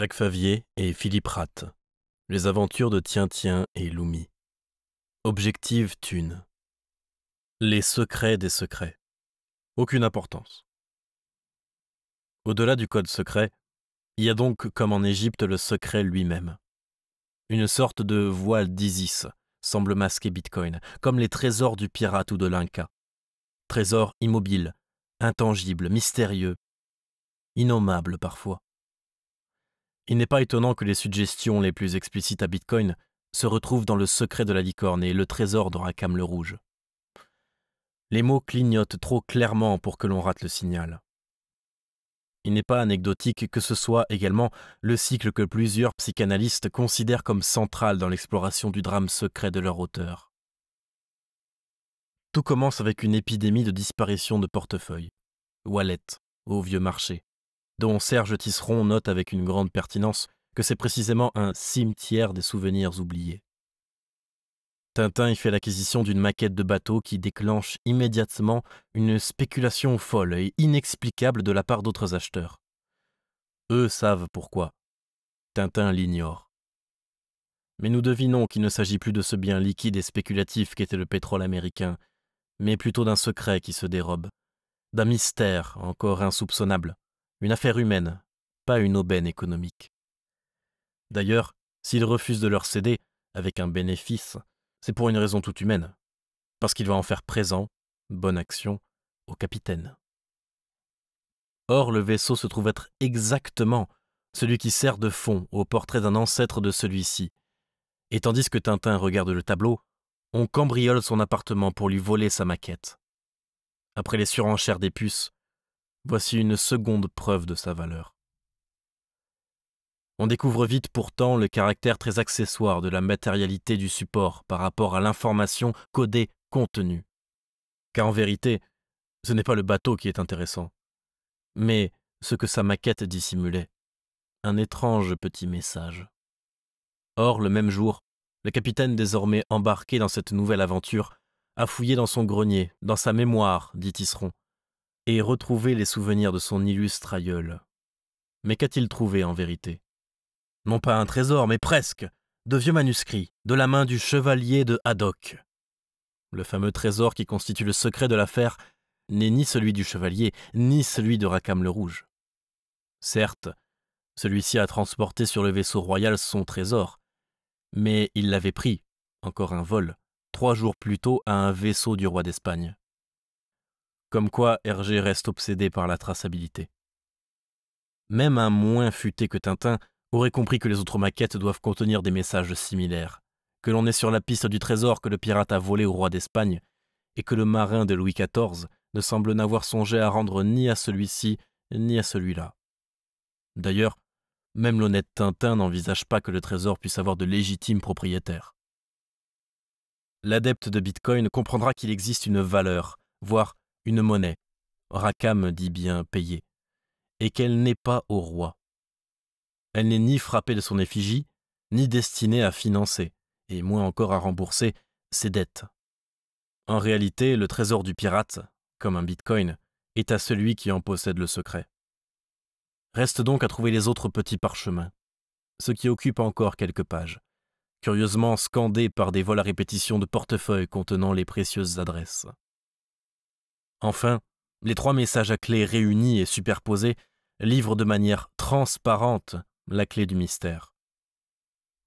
Jacques Favier et Philippe Rat, Les aventures de Tiens et Loumi. Objective Thune. Les secrets des secrets. Aucune importance. Au-delà du code secret, il y a donc, comme en Égypte, le secret lui-même. Une sorte de voile d'Isis semble masquer Bitcoin, comme les trésors du pirate ou de l'Inca. Trésors immobiles, intangibles, mystérieux, innommables parfois. Il n'est pas étonnant que les suggestions les plus explicites à Bitcoin se retrouvent dans le secret de la licorne et le trésor de Rakam le rouge. Les mots clignotent trop clairement pour que l'on rate le signal. Il n'est pas anecdotique que ce soit également le cycle que plusieurs psychanalystes considèrent comme central dans l'exploration du drame secret de leur auteur. Tout commence avec une épidémie de disparition de portefeuilles, wallets, au vieux marché, dont Serge Tisseron note avec une grande pertinence que c'est précisément un cimetière des souvenirs oubliés. Tintin y fait l'acquisition d'une maquette de bateau qui déclenche immédiatement une spéculation folle et inexplicable de la part d'autres acheteurs. Eux savent pourquoi. Tintin l'ignore. Mais nous devinons qu'il ne s'agit plus de ce bien liquide et spéculatif qu'était le pétrole américain, mais plutôt d'un secret qui se dérobe, d'un mystère encore insoupçonnable une affaire humaine, pas une aubaine économique. D'ailleurs, s'il refuse de leur céder avec un bénéfice, c'est pour une raison toute humaine, parce qu'il va en faire présent, bonne action, au capitaine. Or, le vaisseau se trouve être exactement celui qui sert de fond au portrait d'un ancêtre de celui-ci. Et tandis que Tintin regarde le tableau, on cambriole son appartement pour lui voler sa maquette. Après les surenchères des puces, Voici une seconde preuve de sa valeur. On découvre vite pourtant le caractère très accessoire de la matérialité du support par rapport à l'information codée contenue. Car en vérité, ce n'est pas le bateau qui est intéressant, mais ce que sa maquette dissimulait, un étrange petit message. Or, le même jour, le capitaine désormais embarqué dans cette nouvelle aventure a fouillé dans son grenier, dans sa mémoire, dit Tisseron, et retrouver les souvenirs de son illustre aïeul. Mais qu'a-t-il trouvé en vérité Non pas un trésor, mais presque, de vieux manuscrits, de la main du chevalier de Haddock. Le fameux trésor qui constitue le secret de l'affaire n'est ni celui du chevalier, ni celui de Racam le Rouge. Certes, celui-ci a transporté sur le vaisseau royal son trésor, mais il l'avait pris, encore un vol, trois jours plus tôt à un vaisseau du roi d'Espagne. Comme quoi Hergé reste obsédé par la traçabilité. Même un moins futé que Tintin aurait compris que les autres maquettes doivent contenir des messages similaires, que l'on est sur la piste du trésor que le pirate a volé au roi d'Espagne, et que le marin de Louis XIV ne semble n'avoir songé à rendre ni à celui-ci ni à celui-là. D'ailleurs, même l'honnête Tintin n'envisage pas que le trésor puisse avoir de légitimes propriétaires. L'adepte de Bitcoin comprendra qu'il existe une valeur, voire une monnaie, Rakam dit bien payée, et qu'elle n'est pas au roi. Elle n'est ni frappée de son effigie, ni destinée à financer, et moins encore à rembourser, ses dettes. En réalité, le trésor du pirate, comme un bitcoin, est à celui qui en possède le secret. Reste donc à trouver les autres petits parchemins, ce qui occupe encore quelques pages, curieusement scandés par des vols à répétition de portefeuilles contenant les précieuses adresses. Enfin, les trois messages à clé réunis et superposés livrent de manière transparente la clé du mystère.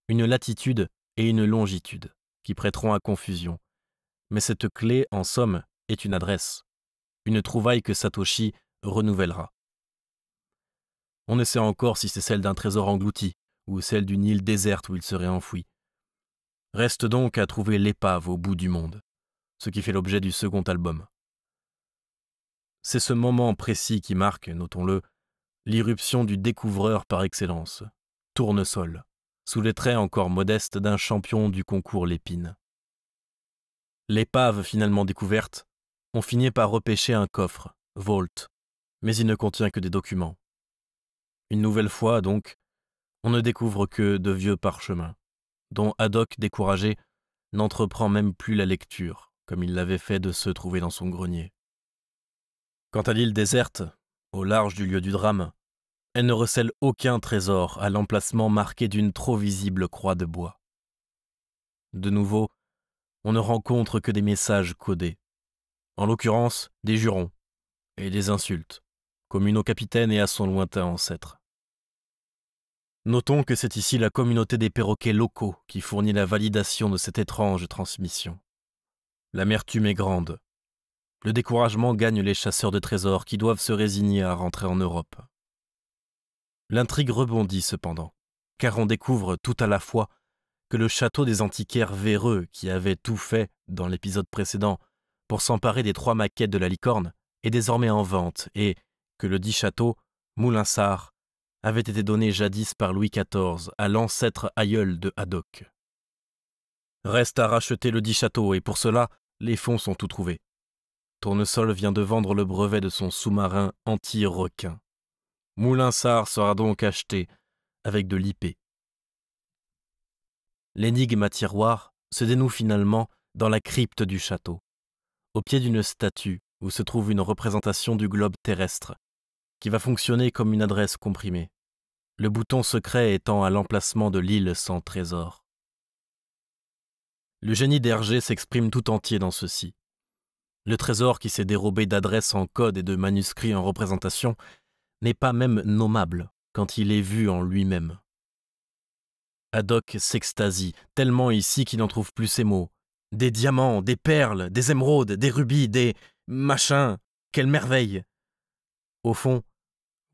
Une latitude et une longitude qui prêteront à confusion. Mais cette clé, en somme, est une adresse, une trouvaille que Satoshi renouvellera. On ne sait encore si c'est celle d'un trésor englouti ou celle d'une île déserte où il serait enfoui. Reste donc à trouver l'épave au bout du monde, ce qui fait l'objet du second album. C'est ce moment précis qui marque, notons-le, l'irruption du découvreur par excellence, Tournesol, sous les traits encore modestes d'un champion du concours Lépine. L'épave finalement découverte, on finit par repêcher un coffre, Vault, mais il ne contient que des documents. Une nouvelle fois, donc, on ne découvre que de vieux parchemins, dont Haddock, découragé, n'entreprend même plus la lecture, comme il l'avait fait de ceux trouvés dans son grenier. Quant à l'île déserte, au large du lieu du drame, elle ne recèle aucun trésor à l'emplacement marqué d'une trop visible croix de bois. De nouveau, on ne rencontre que des messages codés, en l'occurrence des jurons et des insultes, communes au capitaine et à son lointain ancêtre. Notons que c'est ici la communauté des perroquets locaux qui fournit la validation de cette étrange transmission. L'amertume est grande, le découragement gagne les chasseurs de trésors qui doivent se résigner à rentrer en Europe. L'intrigue rebondit cependant, car on découvre tout à la fois que le château des antiquaires véreux qui avait tout fait dans l'épisode précédent pour s'emparer des trois maquettes de la licorne est désormais en vente et que le dit château, Moulinsart, avait été donné jadis par Louis XIV à l'ancêtre aïeul de Haddock. Reste à racheter le dit château et pour cela, les fonds sont tout trouvés. Tournesol vient de vendre le brevet de son sous-marin anti-requin. Moulinsart sera donc acheté avec de l'IP. L'énigme à tiroir se dénoue finalement dans la crypte du château, au pied d'une statue où se trouve une représentation du globe terrestre, qui va fonctionner comme une adresse comprimée, le bouton secret étant à l'emplacement de l'île sans trésor. Le génie d'Hergé s'exprime tout entier dans ceci. Le trésor qui s'est dérobé d'adresses en code et de manuscrits en représentation n'est pas même nommable quand il est vu en lui-même. Haddock s'extasie, tellement ici qu'il n'en trouve plus ses mots. Des diamants, des perles, des émeraudes, des rubis, des machins, quelle merveille Au fond,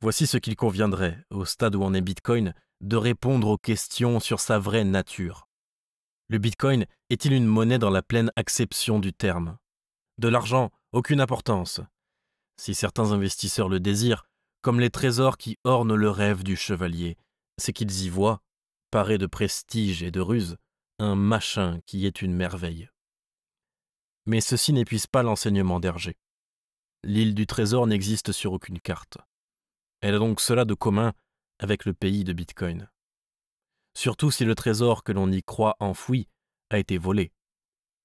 voici ce qu'il conviendrait, au stade où en est Bitcoin, de répondre aux questions sur sa vraie nature. Le Bitcoin est-il une monnaie dans la pleine acception du terme de l'argent, aucune importance. Si certains investisseurs le désirent, comme les trésors qui ornent le rêve du chevalier, c'est qu'ils y voient, paré de prestige et de ruse, un machin qui est une merveille. Mais ceci n'épuise pas l'enseignement d'Hergé. L'île du trésor n'existe sur aucune carte. Elle a donc cela de commun avec le pays de Bitcoin. Surtout si le trésor que l'on y croit enfoui a été volé.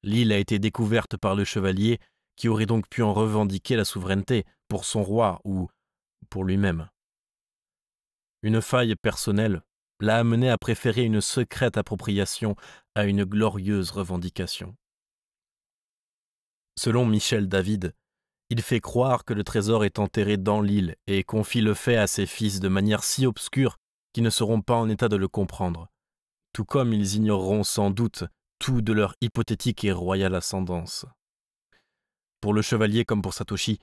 L'île a été découverte par le chevalier, qui aurait donc pu en revendiquer la souveraineté pour son roi ou pour lui-même. Une faille personnelle l'a amené à préférer une secrète appropriation à une glorieuse revendication. Selon Michel David, il fait croire que le trésor est enterré dans l'île et confie le fait à ses fils de manière si obscure qu'ils ne seront pas en état de le comprendre, tout comme ils ignoreront sans doute tout de leur hypothétique et royale ascendance. Pour le chevalier comme pour Satoshi,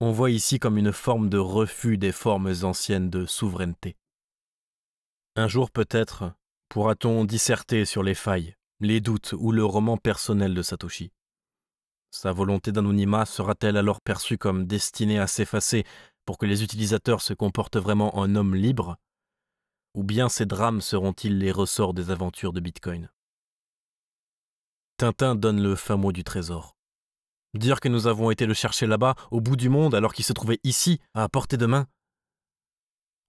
on voit ici comme une forme de refus des formes anciennes de souveraineté. Un jour peut-être pourra-t-on disserter sur les failles, les doutes ou le roman personnel de Satoshi. Sa volonté d'anonymat sera-t-elle alors perçue comme destinée à s'effacer pour que les utilisateurs se comportent vraiment en homme libre Ou bien ces drames seront-ils les ressorts des aventures de Bitcoin Tintin donne le fameux du trésor. Dire que nous avons été le chercher là-bas, au bout du monde, alors qu'il se trouvait ici, à portée de main.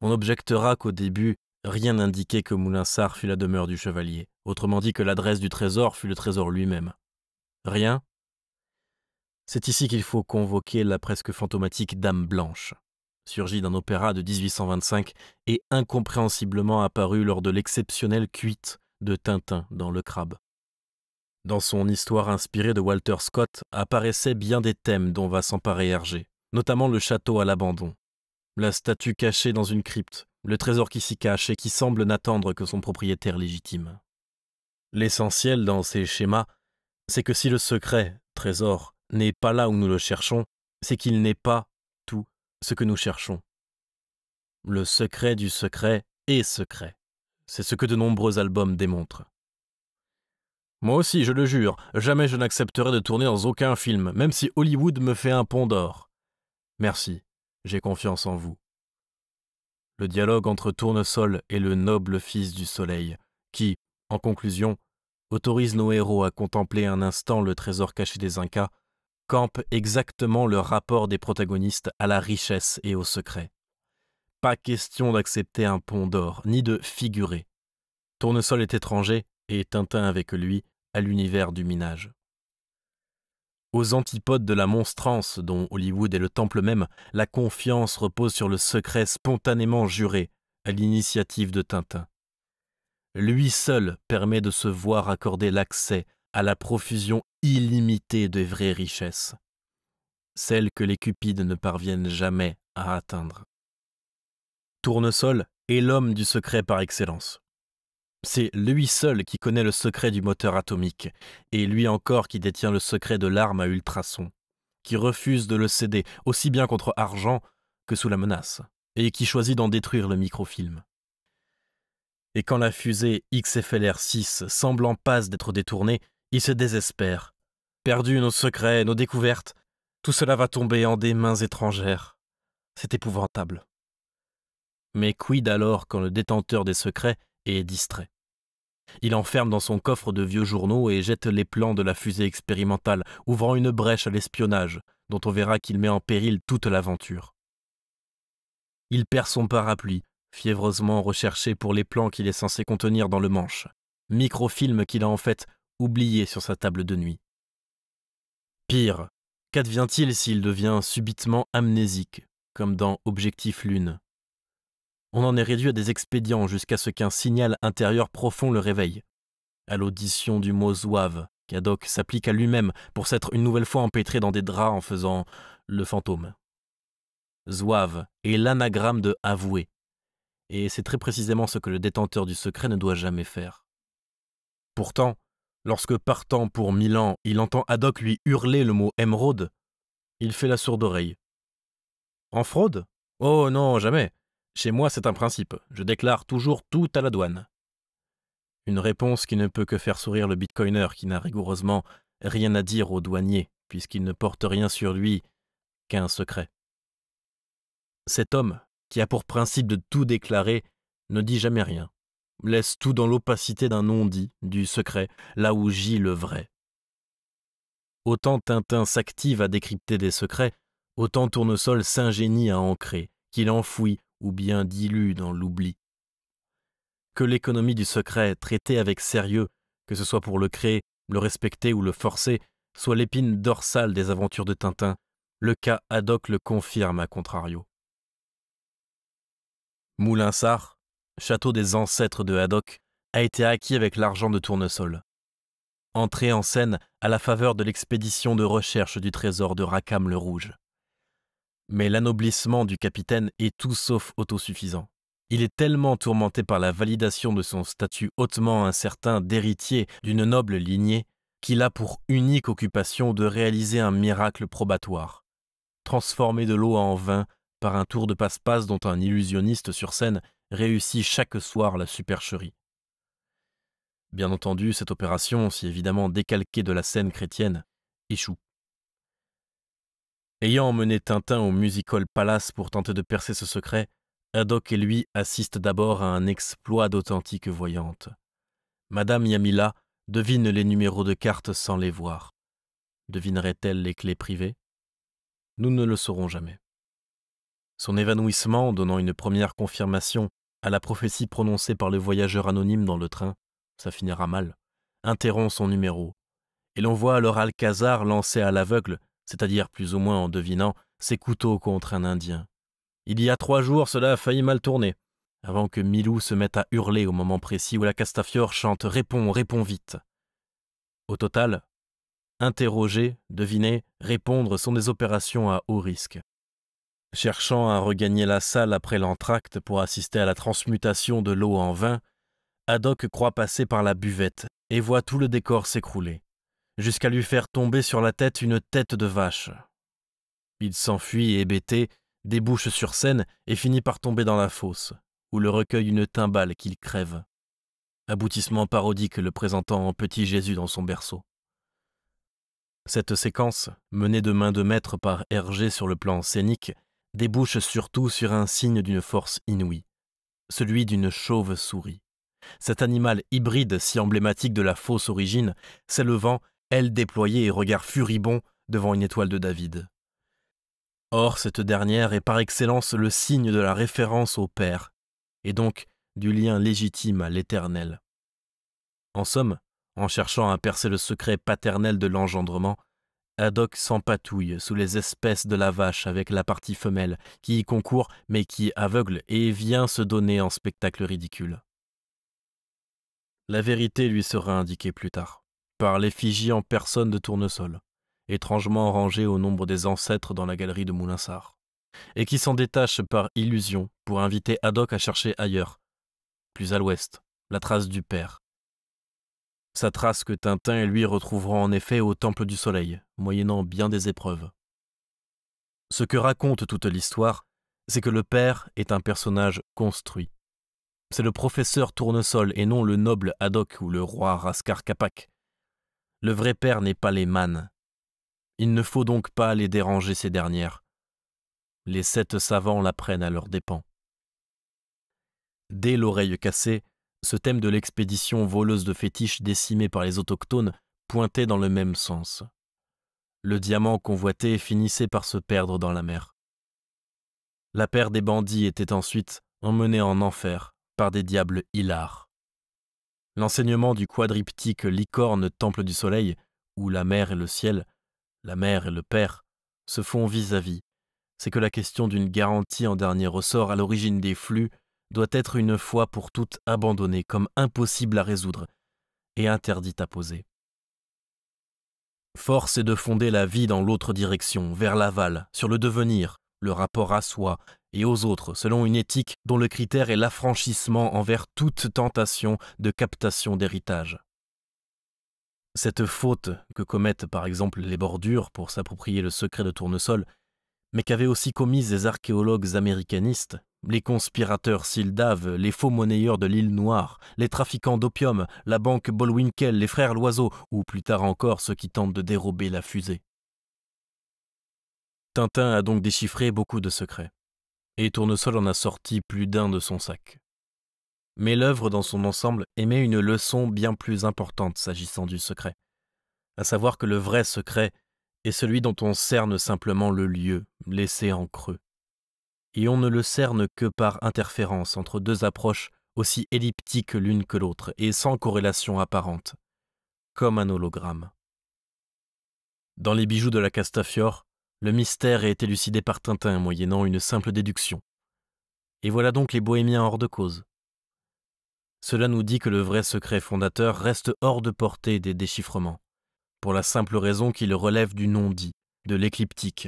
On objectera qu'au début, rien n'indiquait que Moulinsart fut la demeure du chevalier, autrement dit que l'adresse du trésor fut le trésor lui-même. Rien C'est ici qu'il faut convoquer la presque fantomatique Dame Blanche, surgie d'un opéra de 1825 et incompréhensiblement apparue lors de l'exceptionnelle cuite de Tintin dans Le Crabe. Dans son histoire inspirée de Walter Scott apparaissaient bien des thèmes dont va s'emparer Hergé, notamment le château à l'abandon, la statue cachée dans une crypte, le trésor qui s'y cache et qui semble n'attendre que son propriétaire légitime. L'essentiel dans ces schémas, c'est que si le secret, trésor, n'est pas là où nous le cherchons, c'est qu'il n'est pas tout ce que nous cherchons. Le secret du secret est secret. C'est ce que de nombreux albums démontrent. Moi aussi, je le jure, jamais je n'accepterai de tourner dans aucun film, même si Hollywood me fait un pont d'or. Merci, j'ai confiance en vous. Le dialogue entre Tournesol et le noble fils du soleil, qui, en conclusion, autorise nos héros à contempler un instant le trésor caché des Incas, campe exactement le rapport des protagonistes à la richesse et au secret. Pas question d'accepter un pont d'or, ni de figurer. Tournesol est étranger, et Tintin avec lui, à l'univers du minage. Aux antipodes de la monstrance dont Hollywood est le temple même, la confiance repose sur le secret spontanément juré à l'initiative de Tintin. Lui seul permet de se voir accorder l'accès à la profusion illimitée des vraies richesses, celles que les cupides ne parviennent jamais à atteindre. Tournesol est l'homme du secret par excellence. C'est lui seul qui connaît le secret du moteur atomique, et lui encore qui détient le secret de l'arme à ultrasons, qui refuse de le céder, aussi bien contre argent que sous la menace, et qui choisit d'en détruire le microfilm. Et quand la fusée XFLR-6 semble en passe d'être détournée, il se désespère. Perdu nos secrets, nos découvertes, tout cela va tomber en des mains étrangères. C'est épouvantable. Mais quid alors quand le détenteur des secrets est distrait il enferme dans son coffre de vieux journaux et jette les plans de la fusée expérimentale, ouvrant une brèche à l'espionnage, dont on verra qu'il met en péril toute l'aventure. Il perd son parapluie, fiévreusement recherché pour les plans qu'il est censé contenir dans le manche, microfilm qu'il a en fait oublié sur sa table de nuit. Pire, qu'advient-il s'il devient subitement amnésique, comme dans Objectif Lune on en est réduit à des expédients jusqu'à ce qu'un signal intérieur profond le réveille. À l'audition du mot zouave, qu'Adoc s'applique à lui-même pour s'être une nouvelle fois empêtré dans des draps en faisant le fantôme. Zouave est l'anagramme de avoué, et c'est très précisément ce que le détenteur du secret ne doit jamais faire. Pourtant, lorsque partant pour Milan, il entend Haddock lui hurler le mot émeraude, il fait la sourde oreille. En fraude Oh non, jamais chez moi, c'est un principe. Je déclare toujours tout à la douane. Une réponse qui ne peut que faire sourire le bitcoiner qui n'a rigoureusement rien à dire au douanier, puisqu'il ne porte rien sur lui qu'un secret. Cet homme, qui a pour principe de tout déclarer, ne dit jamais rien, laisse tout dans l'opacité d'un non-dit, du secret, là où gît le vrai. Autant Tintin s'active à décrypter des secrets, autant Tournesol s'ingénie à ancrer, qu'il enfouit ou bien dilue dans l'oubli. Que l'économie du secret, traitée avec sérieux, que ce soit pour le créer, le respecter ou le forcer, soit l'épine dorsale des aventures de Tintin, le cas Haddock le confirme à contrario. Moulinsart, château des ancêtres de Haddock, a été acquis avec l'argent de Tournesol. Entré en scène à la faveur de l'expédition de recherche du trésor de Rakam le Rouge. Mais l'anoblissement du capitaine est tout sauf autosuffisant. Il est tellement tourmenté par la validation de son statut hautement incertain d'héritier d'une noble lignée qu'il a pour unique occupation de réaliser un miracle probatoire. Transformer de l'eau en vin par un tour de passe-passe dont un illusionniste sur scène réussit chaque soir la supercherie. Bien entendu, cette opération, si évidemment décalquée de la scène chrétienne, échoue. Ayant emmené Tintin au Musical Palace pour tenter de percer ce secret, Haddock et lui assistent d'abord à un exploit d'authentique voyante. Madame Yamila devine les numéros de cartes sans les voir. Devinerait-elle les clés privées Nous ne le saurons jamais. Son évanouissement, donnant une première confirmation à la prophétie prononcée par le voyageur anonyme dans le train, ça finira mal, interrompt son numéro, et l'on voit alors Alcazar lancer à l'aveugle c'est-à-dire plus ou moins en devinant ses couteaux contre un Indien. Il y a trois jours, cela a failli mal tourner, avant que Milou se mette à hurler au moment précis où la Castafiore chante Réponds, réponds vite. Au total, interroger, deviner, répondre sont des opérations à haut risque. Cherchant à regagner la salle après l'entracte pour assister à la transmutation de l'eau en vin, Haddock croit passer par la buvette et voit tout le décor s'écrouler jusqu'à lui faire tomber sur la tête une tête de vache. Il s'enfuit hébété, débouche sur scène et finit par tomber dans la fosse, où le recueille une timbale qu'il crève. Aboutissement parodique le présentant en petit Jésus dans son berceau. Cette séquence, menée de main de maître par Hergé sur le plan scénique, débouche surtout sur un signe d'une force inouïe, celui d'une chauve-souris. Cet animal hybride si emblématique de la fausse origine, s'élevant elle déployait et regard furibond devant une étoile de David. Or, cette dernière est par excellence le signe de la référence au Père, et donc du lien légitime à l'Éternel. En somme, en cherchant à percer le secret paternel de l'engendrement, Haddock s'empatouille sous les espèces de la vache avec la partie femelle, qui y concourt mais qui aveugle et vient se donner en spectacle ridicule. La vérité lui sera indiquée plus tard par l'effigie en personne de Tournesol, étrangement rangée au nombre des ancêtres dans la galerie de Moulinsart, et qui s'en détache par illusion pour inviter Haddock à chercher ailleurs, plus à l'ouest, la trace du père. Sa trace que Tintin et lui retrouveront en effet au Temple du Soleil, moyennant bien des épreuves. Ce que raconte toute l'histoire, c'est que le père est un personnage construit. C'est le professeur Tournesol et non le noble Haddock ou le roi Raskar Kapak le vrai père n'est pas les mânes. Il ne faut donc pas les déranger ces dernières. Les sept savants l'apprennent à leurs dépens. Dès l'oreille cassée, ce thème de l'expédition voleuse de fétiches décimée par les autochtones pointait dans le même sens. Le diamant convoité finissait par se perdre dans la mer. La paire des bandits était ensuite emmenée en enfer par des diables hilars. L'enseignement du quadriptyque licorne temple du soleil, où la mer et le ciel, la mère et le père, se font vis-à-vis, c'est que la question d'une garantie en dernier ressort à l'origine des flux doit être une fois pour toutes abandonnée comme impossible à résoudre et interdite à poser. Force est de fonder la vie dans l'autre direction, vers l'aval, sur le devenir, le rapport à soi, et aux autres, selon une éthique dont le critère est l'affranchissement envers toute tentation de captation d'héritage. Cette faute que commettent par exemple les bordures pour s'approprier le secret de tournesol, mais qu'avaient aussi commises les archéologues américanistes, les conspirateurs Sildave, les faux monnayeurs de l'île Noire, les trafiquants d'opium, la banque Bolwinkel, les frères Loiseau, ou plus tard encore ceux qui tentent de dérober la fusée. Tintin a donc déchiffré beaucoup de secrets et Tournesol en a sorti plus d'un de son sac. Mais l'œuvre dans son ensemble émet une leçon bien plus importante s'agissant du secret, à savoir que le vrai secret est celui dont on cerne simplement le lieu, laissé en creux. Et on ne le cerne que par interférence entre deux approches aussi elliptiques l'une que l'autre et sans corrélation apparente, comme un hologramme. Dans les bijoux de la Castafiore, le mystère est élucidé par Tintin moyennant une simple déduction. Et voilà donc les bohémiens hors de cause. Cela nous dit que le vrai secret fondateur reste hors de portée des déchiffrements, pour la simple raison qu'il relève du non-dit, de l'écliptique.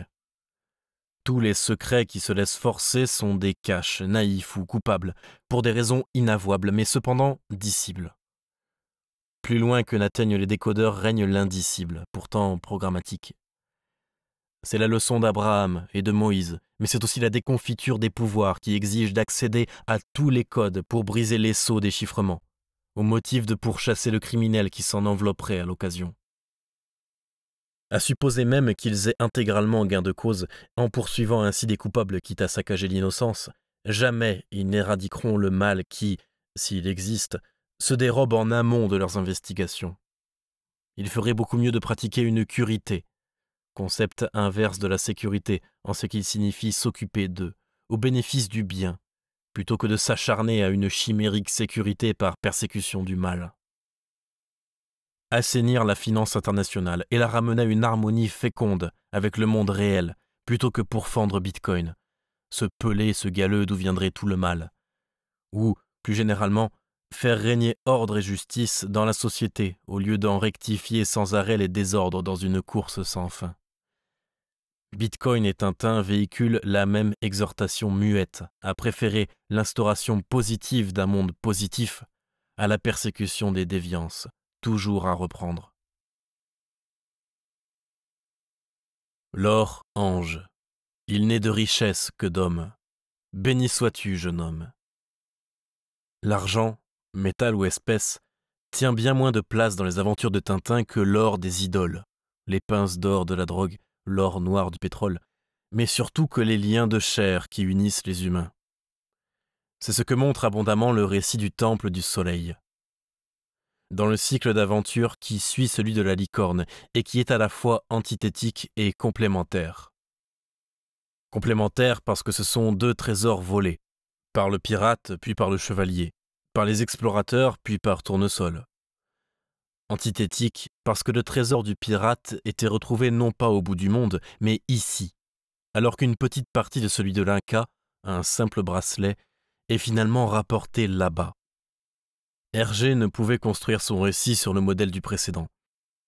Tous les secrets qui se laissent forcer sont des caches, naïfs ou coupables, pour des raisons inavouables, mais cependant dissibles. Plus loin que n'atteignent les décodeurs règne l'indicible, pourtant programmatique. C'est la leçon d'Abraham et de Moïse, mais c'est aussi la déconfiture des pouvoirs qui exige d'accéder à tous les codes pour briser les sceaux des chiffrements, au motif de pourchasser le criminel qui s'en envelopperait à l'occasion. À supposer même qu'ils aient intégralement gain de cause, en poursuivant ainsi des coupables quitte à saccager l'innocence, jamais ils n'éradiqueront le mal qui, s'il existe, se dérobe en amont de leurs investigations. Il ferait beaucoup mieux de pratiquer une curité, concept inverse de la sécurité en ce qu'il signifie s'occuper d'eux, au bénéfice du bien, plutôt que de s'acharner à une chimérique sécurité par persécution du mal. Assainir la finance internationale et la ramener à une harmonie féconde avec le monde réel, plutôt que pour fendre Bitcoin, se peler, ce galeux d'où viendrait tout le mal. Ou, plus généralement, faire régner ordre et justice dans la société, au lieu d'en rectifier sans arrêt les désordres dans une course sans fin. Bitcoin et Tintin véhiculent la même exhortation muette à préférer l'instauration positive d'un monde positif à la persécution des déviances, toujours à reprendre. L'or ange, il n'est de richesse que d'homme. Béni sois-tu, jeune homme. L'argent, métal ou espèce, tient bien moins de place dans les aventures de Tintin que l'or des idoles, les pinces d'or de la drogue l'or noir du pétrole, mais surtout que les liens de chair qui unissent les humains. C'est ce que montre abondamment le récit du Temple du Soleil. Dans le cycle d'aventure qui suit celui de la licorne et qui est à la fois antithétique et complémentaire. Complémentaire parce que ce sont deux trésors volés, par le pirate puis par le chevalier, par les explorateurs puis par Tournesol. Antithétique parce que le trésor du pirate était retrouvé non pas au bout du monde, mais ici, alors qu'une petite partie de celui de l'Inca, un simple bracelet, est finalement rapporté là-bas. Hergé ne pouvait construire son récit sur le modèle du précédent,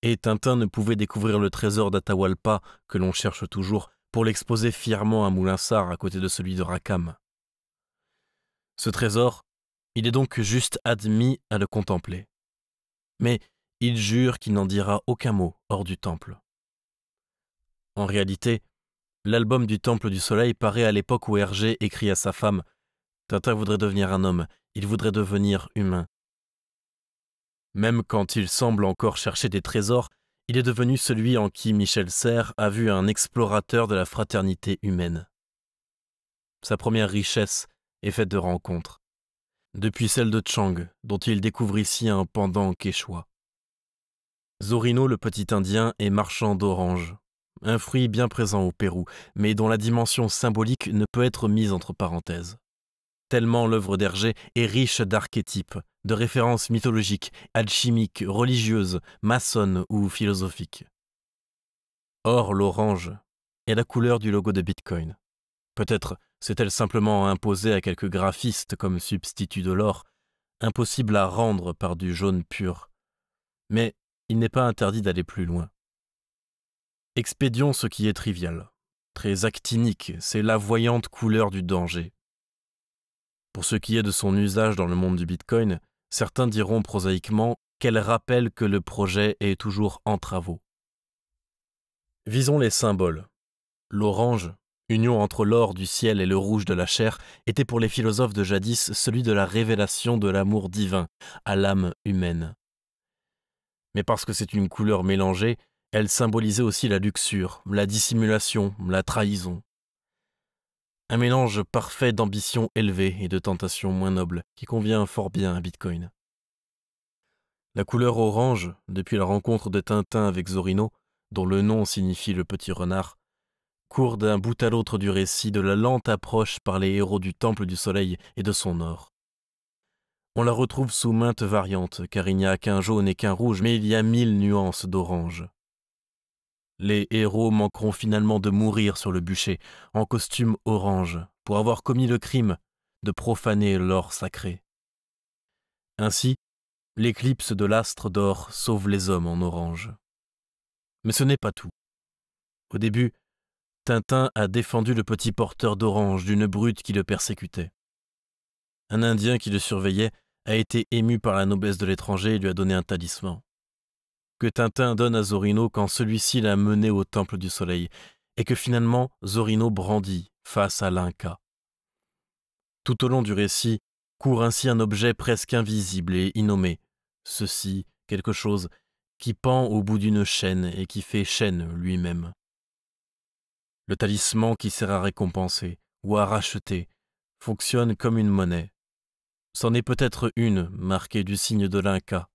et Tintin ne pouvait découvrir le trésor d'Atahualpa, que l'on cherche toujours, pour l'exposer fièrement à Moulinsart à côté de celui de Rakam. Ce trésor, il est donc juste admis à le contempler. Mais il jure qu'il n'en dira aucun mot hors du temple. En réalité, l'album du Temple du Soleil paraît à l'époque où Hergé écrit à sa femme Tintin voudrait devenir un homme, il voudrait devenir humain. Même quand il semble encore chercher des trésors, il est devenu celui en qui Michel Serres a vu un explorateur de la fraternité humaine. Sa première richesse est faite de rencontres, depuis celle de Chang, dont il découvre ici un pendant quechua. Zorino le petit Indien est marchand d'oranges, un fruit bien présent au Pérou, mais dont la dimension symbolique ne peut être mise entre parenthèses. Tellement l'œuvre d'Hergé est riche d'archétypes, de références mythologiques, alchimiques, religieuses, maçonnes ou philosophiques. Or, l'orange est la couleur du logo de Bitcoin. Peut-être s'est-elle simplement imposée à quelques graphistes comme substitut de l'or, impossible à rendre par du jaune pur. Mais il n'est pas interdit d'aller plus loin. Expédions ce qui est trivial, très actinique, c'est la voyante couleur du danger. Pour ce qui est de son usage dans le monde du Bitcoin, certains diront prosaïquement qu'elle rappelle que le projet est toujours en travaux. Visons les symboles. L'orange, union entre l'or du ciel et le rouge de la chair, était pour les philosophes de jadis celui de la révélation de l'amour divin à l'âme humaine mais parce que c'est une couleur mélangée, elle symbolisait aussi la luxure, la dissimulation, la trahison. Un mélange parfait d'ambition élevée et de tentation moins noble qui convient fort bien à Bitcoin. La couleur orange, depuis la rencontre de Tintin avec Zorino, dont le nom signifie le petit renard, court d'un bout à l'autre du récit de la lente approche par les héros du Temple du Soleil et de son or. On la retrouve sous maintes variantes, car il n'y a qu'un jaune et qu'un rouge, mais il y a mille nuances d'orange. Les héros manqueront finalement de mourir sur le bûcher, en costume orange, pour avoir commis le crime de profaner l'or sacré. Ainsi, l'éclipse de l'astre d'or sauve les hommes en orange. Mais ce n'est pas tout. Au début, Tintin a défendu le petit porteur d'orange d'une brute qui le persécutait. Un Indien qui le surveillait a été ému par la noblesse de l'étranger et lui a donné un talisman. Que Tintin donne à Zorino quand celui-ci l'a mené au Temple du Soleil, et que finalement Zorino brandit face à l'Inca. Tout au long du récit court ainsi un objet presque invisible et innommé, ceci, quelque chose, qui pend au bout d'une chaîne et qui fait chaîne lui-même. Le talisman qui sert à récompenser ou à racheter fonctionne comme une monnaie. C'en est peut-être une, marquée du signe de l'Inca.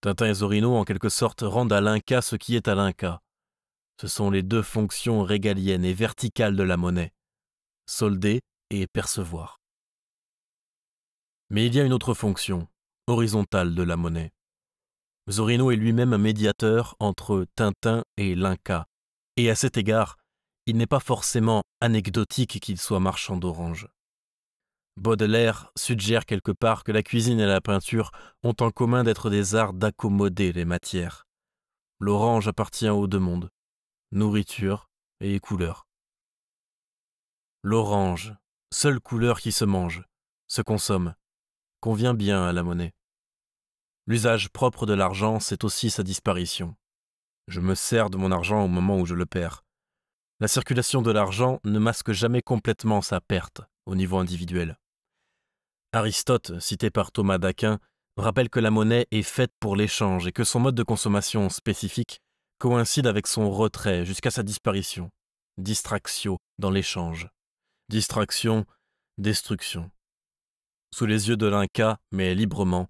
Tintin et Zorino, en quelque sorte, rendent à l'Inca ce qui est à l'Inca. Ce sont les deux fonctions régaliennes et verticales de la monnaie, solder et percevoir. Mais il y a une autre fonction, horizontale de la monnaie. Zorino est lui-même un médiateur entre Tintin et l'Inca, et à cet égard, il n'est pas forcément anecdotique qu'il soit marchand d'orange. Baudelaire suggère quelque part que la cuisine et la peinture ont en commun d'être des arts d'accommoder les matières. L'orange appartient aux deux mondes, nourriture et couleur. L'orange, seule couleur qui se mange, se consomme, convient bien à la monnaie. L'usage propre de l'argent, c'est aussi sa disparition. Je me sers de mon argent au moment où je le perds. La circulation de l'argent ne masque jamais complètement sa perte au niveau individuel. Aristote, cité par Thomas d'Aquin, rappelle que la monnaie est faite pour l'échange et que son mode de consommation spécifique coïncide avec son retrait jusqu'à sa disparition. Distraction dans l'échange. Distraction, destruction. Sous les yeux de l'Inca, mais librement,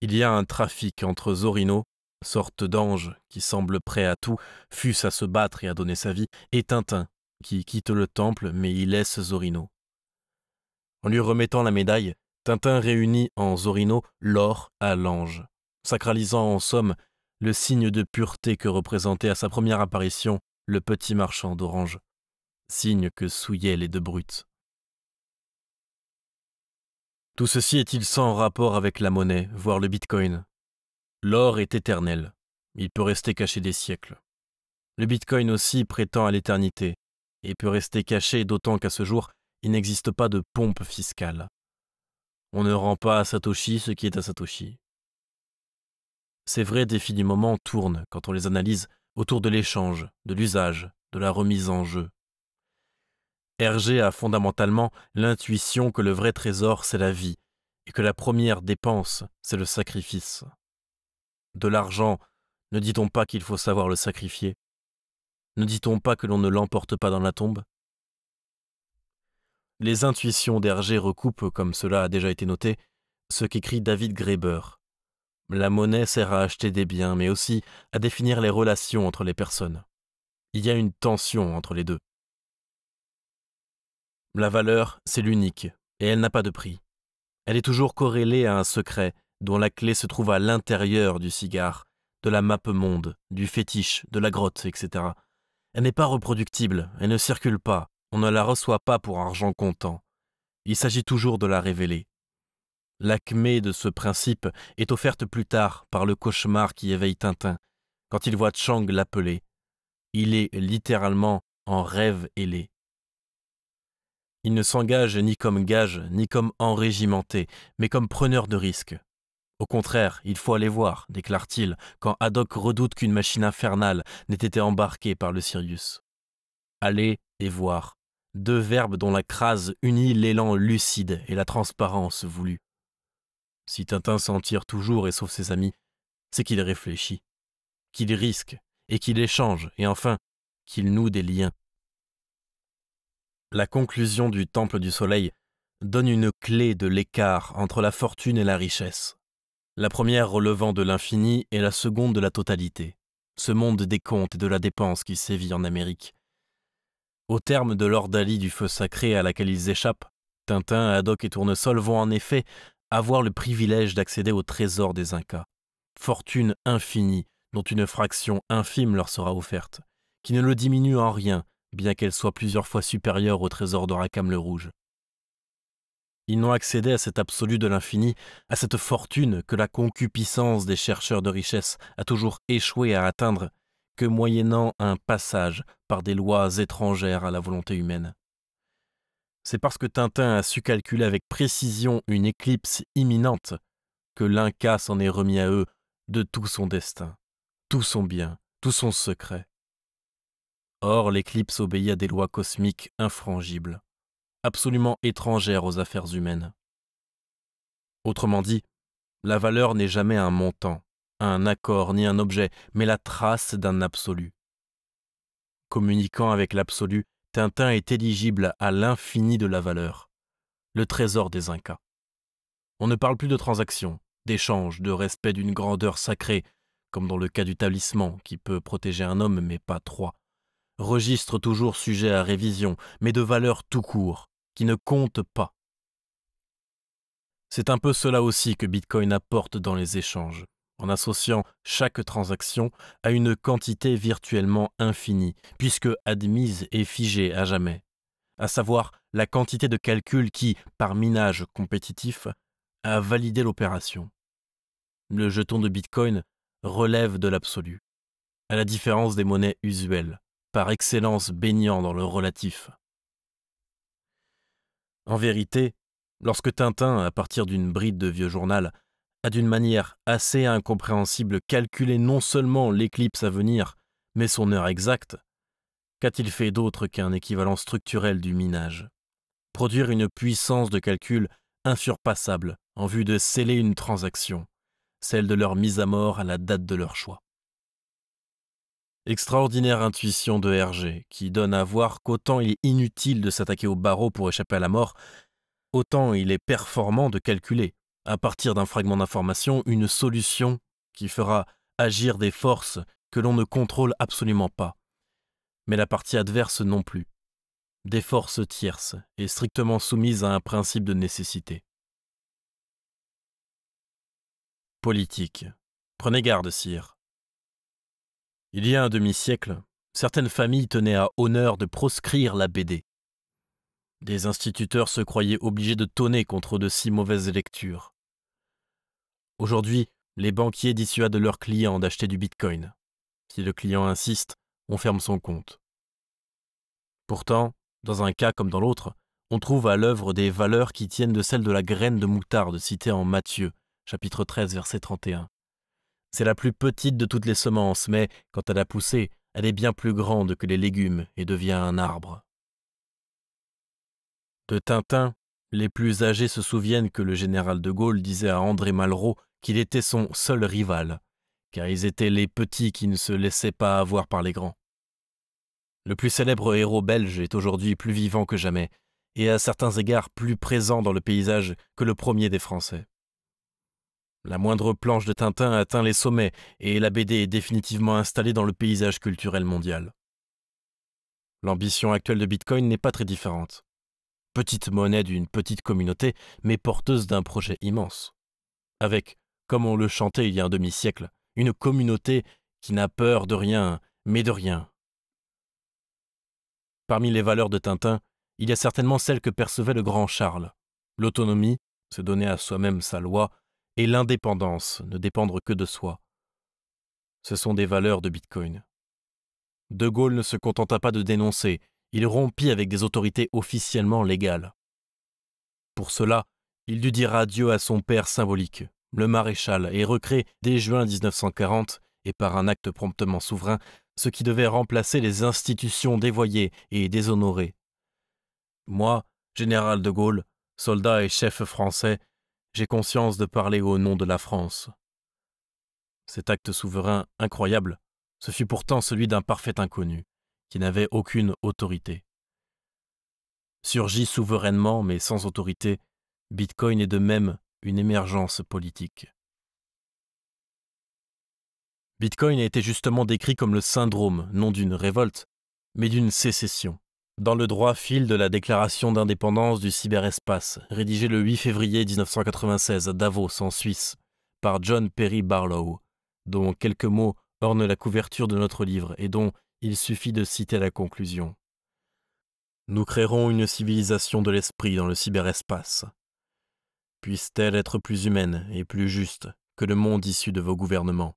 il y a un trafic entre Zorino, sorte d'ange qui semble prêt à tout, fût-ce à se battre et à donner sa vie, et Tintin, qui quitte le temple mais y laisse Zorino. En lui remettant la médaille, Tintin réunit en Zorino l'or à l'ange, sacralisant en somme le signe de pureté que représentait à sa première apparition le petit marchand d'orange, signe que souillaient les deux brutes. Tout ceci est-il sans rapport avec la monnaie, voire le bitcoin L'or est éternel. Il peut rester caché des siècles. Le bitcoin aussi prétend à l'éternité, et peut rester caché d'autant qu'à ce jour, il n'existe pas de pompe fiscale. On ne rend pas à Satoshi ce qui est à Satoshi. Ces vrais défis du moment tournent, quand on les analyse, autour de l'échange, de l'usage, de la remise en jeu. Hergé a fondamentalement l'intuition que le vrai trésor, c'est la vie, et que la première dépense, c'est le sacrifice. De l'argent, ne dit-on pas qu'il faut savoir le sacrifier Ne dit-on pas que l'on ne l'emporte pas dans la tombe les intuitions d'Hergé recoupent, comme cela a déjà été noté, ce qu'écrit David Graeber. La monnaie sert à acheter des biens, mais aussi à définir les relations entre les personnes. Il y a une tension entre les deux. La valeur, c'est l'unique, et elle n'a pas de prix. Elle est toujours corrélée à un secret dont la clé se trouve à l'intérieur du cigare, de la map monde, du fétiche, de la grotte, etc. Elle n'est pas reproductible, elle ne circule pas, on ne la reçoit pas pour argent comptant. Il s'agit toujours de la révéler. L'acmé de ce principe est offerte plus tard par le cauchemar qui éveille Tintin, quand il voit Chang l'appeler. Il est littéralement en rêve ailé. Il ne s'engage ni comme gage, ni comme enrégimenté, mais comme preneur de risque. Au contraire, il faut aller voir, déclare-t-il, quand Haddock redoute qu'une machine infernale n'ait été embarquée par le Sirius. Aller et voir, deux verbes dont la crase unit l'élan lucide et la transparence voulue. Si Tintin s'en tire toujours et sauve ses amis, c'est qu'il réfléchit, qu'il risque et qu'il échange, et enfin, qu'il noue des liens. La conclusion du Temple du Soleil donne une clé de l'écart entre la fortune et la richesse, la première relevant de l'infini et la seconde de la totalité, ce monde des comptes et de la dépense qui sévit en Amérique, au terme de l'ordalie du feu sacré à laquelle ils échappent, Tintin, Haddock et Tournesol vont en effet avoir le privilège d'accéder au trésor des Incas. Fortune infinie, dont une fraction infime leur sera offerte, qui ne le diminue en rien, bien qu'elle soit plusieurs fois supérieure au trésor d'Oracam le Rouge. Ils n'ont accédé à cet absolu de l'infini, à cette fortune que la concupiscence des chercheurs de richesse a toujours échoué à atteindre que moyennant un passage par des lois étrangères à la volonté humaine. C'est parce que Tintin a su calculer avec précision une éclipse imminente que l'Inca s'en est remis à eux de tout son destin, tout son bien, tout son secret. Or, l'éclipse obéit à des lois cosmiques infrangibles, absolument étrangères aux affaires humaines. Autrement dit, la valeur n'est jamais un montant, un accord ni un objet, mais la trace d'un absolu. Communiquant avec l'absolu, Tintin est éligible à l'infini de la valeur, le trésor des Incas. On ne parle plus de transactions, d'échanges, de respect d'une grandeur sacrée, comme dans le cas du tablissement qui peut protéger un homme mais pas trois. Registre toujours sujet à révision, mais de valeur tout court, qui ne compte pas. C'est un peu cela aussi que Bitcoin apporte dans les échanges en associant chaque transaction à une quantité virtuellement infinie, puisque admise et figée à jamais, à savoir la quantité de calcul qui, par minage compétitif, a validé l'opération. Le jeton de Bitcoin relève de l'absolu, à la différence des monnaies usuelles, par excellence baignant dans le relatif. En vérité, lorsque Tintin, à partir d'une bride de vieux journal, a d'une manière assez incompréhensible calculé non seulement l'éclipse à venir, mais son heure exacte. Qu'a-t-il fait d'autre qu'un équivalent structurel du minage Produire une puissance de calcul insurpassable en vue de sceller une transaction, celle de leur mise à mort à la date de leur choix. Extraordinaire intuition de Hergé, qui donne à voir qu'autant il est inutile de s'attaquer au barreau pour échapper à la mort, autant il est performant de calculer, à partir d'un fragment d'information, une solution qui fera agir des forces que l'on ne contrôle absolument pas, mais la partie adverse non plus, des forces tierces et strictement soumises à un principe de nécessité. Politique. Prenez garde, sire. Il y a un demi-siècle, certaines familles tenaient à honneur de proscrire la BD. Des instituteurs se croyaient obligés de tonner contre de si mauvaises lectures. Aujourd'hui, les banquiers dissuadent leurs clients d'acheter du Bitcoin. Si le client insiste, on ferme son compte. Pourtant, dans un cas comme dans l'autre, on trouve à l'œuvre des valeurs qui tiennent de celles de la graine de moutarde citée en Matthieu, chapitre 13, verset 31. C'est la plus petite de toutes les semences, mais quand elle a poussé, elle est bien plus grande que les légumes et devient un arbre. De Tintin, les plus âgés se souviennent que le général de Gaulle disait à André Malraux qu'il était son seul rival, car ils étaient les petits qui ne se laissaient pas avoir par les grands. Le plus célèbre héros belge est aujourd'hui plus vivant que jamais, et à certains égards plus présent dans le paysage que le premier des Français. La moindre planche de Tintin atteint les sommets, et la BD est définitivement installée dans le paysage culturel mondial. L'ambition actuelle de Bitcoin n'est pas très différente. Petite monnaie d'une petite communauté, mais porteuse d'un projet immense. Avec comme on le chantait il y a un demi-siècle, une communauté qui n'a peur de rien, mais de rien. Parmi les valeurs de Tintin, il y a certainement celles que percevait le grand Charles. L'autonomie, se donner à soi-même sa loi, et l'indépendance, ne dépendre que de soi. Ce sont des valeurs de Bitcoin. De Gaulle ne se contenta pas de dénoncer, il rompit avec des autorités officiellement légales. Pour cela, il dut dire adieu à son père symbolique. Le maréchal est recréé dès juin 1940 et par un acte promptement souverain, ce qui devait remplacer les institutions dévoyées et déshonorées. Moi, général de Gaulle, soldat et chef français, j'ai conscience de parler au nom de la France. Cet acte souverain incroyable, ce fut pourtant celui d'un parfait inconnu, qui n'avait aucune autorité. Surgit souverainement, mais sans autorité, Bitcoin est de même une émergence politique. Bitcoin a été justement décrit comme le syndrome, non d'une révolte, mais d'une sécession. Dans le droit fil de la déclaration d'indépendance du cyberespace, rédigée le 8 février 1996 à Davos, en Suisse, par John Perry Barlow, dont quelques mots ornent la couverture de notre livre et dont il suffit de citer la conclusion. Nous créerons une civilisation de l'esprit dans le cyberespace, puisse-t-elle être plus humaine et plus juste que le monde issu de vos gouvernements.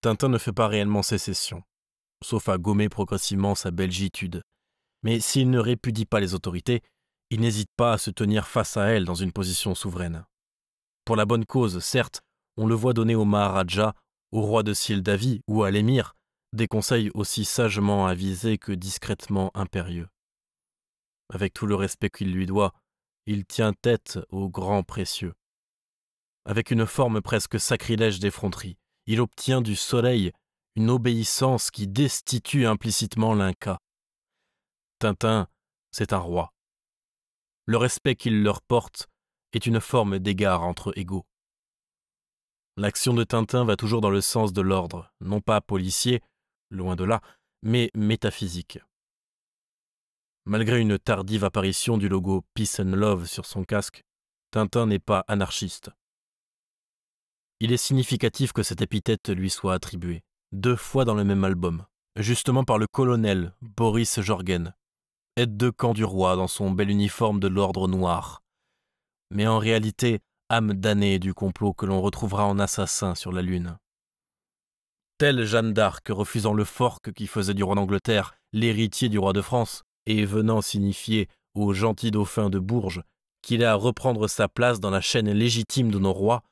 Tintin ne fait pas réellement sécession, sauf à gommer progressivement sa belgitude, mais s'il ne répudie pas les autorités, il n'hésite pas à se tenir face à elles dans une position souveraine. Pour la bonne cause, certes, on le voit donner au Maharaja, au roi de Sildavi ou à l'émir, des conseils aussi sagement avisés que discrètement impérieux. Avec tout le respect qu'il lui doit, il tient tête aux grands précieux. Avec une forme presque sacrilège d'effronterie, il obtient du soleil une obéissance qui destitue implicitement l'Inca. Tintin, c'est un roi. Le respect qu'il leur porte est une forme d'égard entre égaux. L'action de Tintin va toujours dans le sens de l'ordre, non pas policier, loin de là, mais métaphysique. Malgré une tardive apparition du logo Peace and Love sur son casque, Tintin n'est pas anarchiste. Il est significatif que cette épithète lui soit attribuée, deux fois dans le même album, justement par le colonel Boris Jorgen, aide de camp du roi dans son bel uniforme de l'ordre noir, mais en réalité âme damnée du complot que l'on retrouvera en assassin sur la Lune. Telle Jeanne d'Arc refusant le fork qui faisait du roi d'Angleterre l'héritier du roi de France, et venant signifier au gentil dauphin de Bourges qu'il est à reprendre sa place dans la chaîne légitime de nos rois,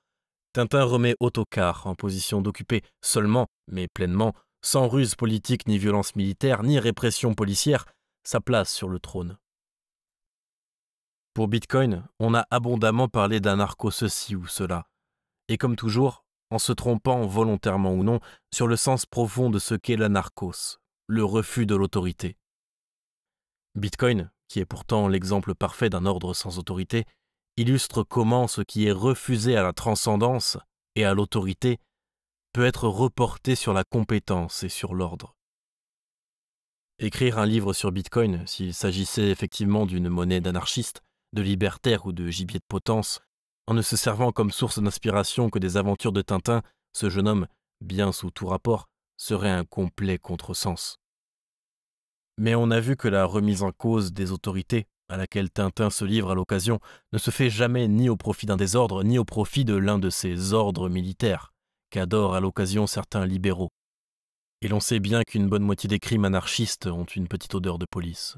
Tintin remet Autocar en position d'occuper seulement, mais pleinement, sans ruse politique ni violence militaire ni répression policière, sa place sur le trône. Pour Bitcoin, on a abondamment parlé d'anarcho ceci ou cela, et comme toujours, en se trompant volontairement ou non sur le sens profond de ce qu'est l'anarchos, le refus de l'autorité. Bitcoin, qui est pourtant l'exemple parfait d'un ordre sans autorité, illustre comment ce qui est refusé à la transcendance et à l'autorité peut être reporté sur la compétence et sur l'ordre. Écrire un livre sur Bitcoin, s'il s'agissait effectivement d'une monnaie d'anarchiste, de libertaire ou de gibier de potence, en ne se servant comme source d'inspiration que des aventures de Tintin, ce jeune homme, bien sous tout rapport, serait un complet contresens. Mais on a vu que la remise en cause des autorités, à laquelle Tintin se livre à l'occasion, ne se fait jamais ni au profit d'un désordre, ni au profit de l'un de ces ordres militaires, qu'adorent à l'occasion certains libéraux. Et l'on sait bien qu'une bonne moitié des crimes anarchistes ont une petite odeur de police.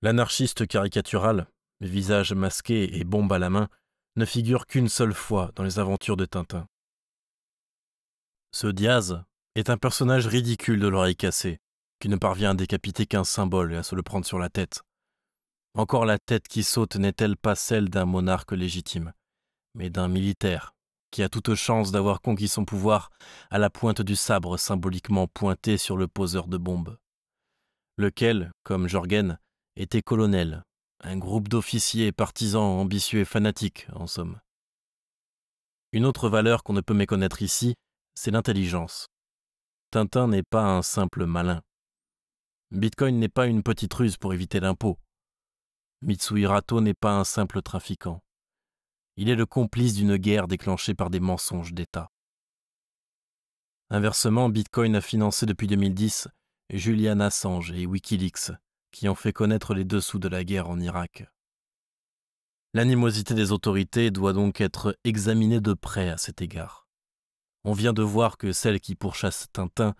L'anarchiste caricatural, visage masqué et bombe à la main, ne figure qu'une seule fois dans les aventures de Tintin. Ce Diaz est un personnage ridicule de l'oreille cassée, qui ne parvient à décapiter qu'un symbole et à se le prendre sur la tête. Encore la tête qui saute n'est-elle pas celle d'un monarque légitime, mais d'un militaire qui a toute chance d'avoir conquis son pouvoir à la pointe du sabre symboliquement pointé sur le poseur de bombes, lequel, comme Jorgen, était colonel, un groupe d'officiers partisans ambitieux et fanatiques, en somme. Une autre valeur qu'on ne peut méconnaître ici, c'est l'intelligence. Tintin n'est pas un simple malin. Bitcoin n'est pas une petite ruse pour éviter l'impôt. Mitsuhirato n'est pas un simple trafiquant. Il est le complice d'une guerre déclenchée par des mensonges d'État. Inversement, Bitcoin a financé depuis 2010 Julian Assange et Wikileaks, qui ont fait connaître les dessous de la guerre en Irak. L'animosité des autorités doit donc être examinée de près à cet égard. On vient de voir que celles qui pourchassent Tintin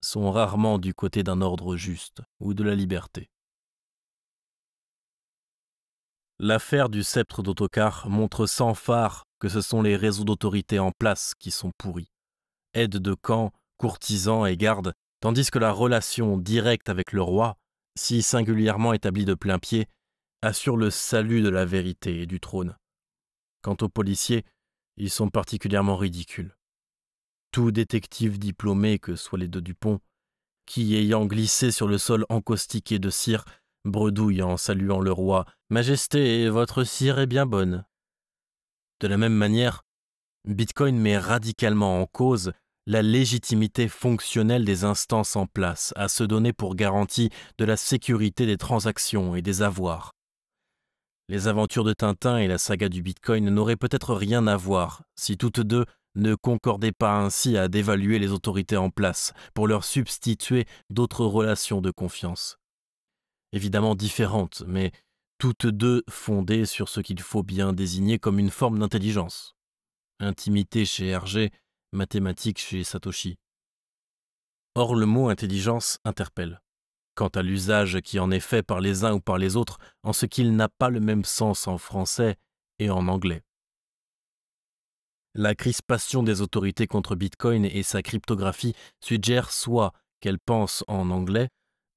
sont rarement du côté d'un ordre juste ou de la liberté. L'affaire du sceptre d'autocar montre sans phare que ce sont les réseaux d'autorité en place qui sont pourris. Aides de camp, courtisans et gardes, tandis que la relation directe avec le roi, si singulièrement établie de plein pied, assure le salut de la vérité et du trône. Quant aux policiers, ils sont particulièrement ridicules. Tout détective diplômé que soient les deux Dupont, qui, ayant glissé sur le sol encaustiqué de cire, bredouille en saluant le roi Majesté, votre cire est bien bonne. De la même manière, Bitcoin met radicalement en cause la légitimité fonctionnelle des instances en place à se donner pour garantie de la sécurité des transactions et des avoirs. Les aventures de Tintin et la saga du Bitcoin n'auraient peut-être rien à voir si toutes deux ne concordait pas ainsi à dévaluer les autorités en place pour leur substituer d'autres relations de confiance. Évidemment différentes, mais toutes deux fondées sur ce qu'il faut bien désigner comme une forme d'intelligence. Intimité chez Hergé, mathématiques chez Satoshi. Or le mot intelligence interpelle. Quant à l'usage qui en est fait par les uns ou par les autres, en ce qu'il n'a pas le même sens en français et en anglais. La crispation des autorités contre Bitcoin et sa cryptographie suggère soit qu'elle pense en anglais,